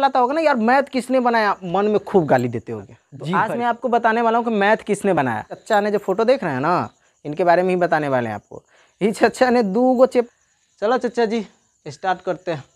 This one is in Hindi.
लाता होगा ना यार मैथ किसने बनाया मन में खूब गाली देते हो तो आज मैं आपको बताने वाला हूँ कि मैथ किसने बनाया चच्चा ने जो फोटो देख रहे हैं ना इनके बारे में ही बताने वाले हैं आपको ये चच्चा ने दो गो चेप चलो चच्चा जी स्टार्ट करते हैं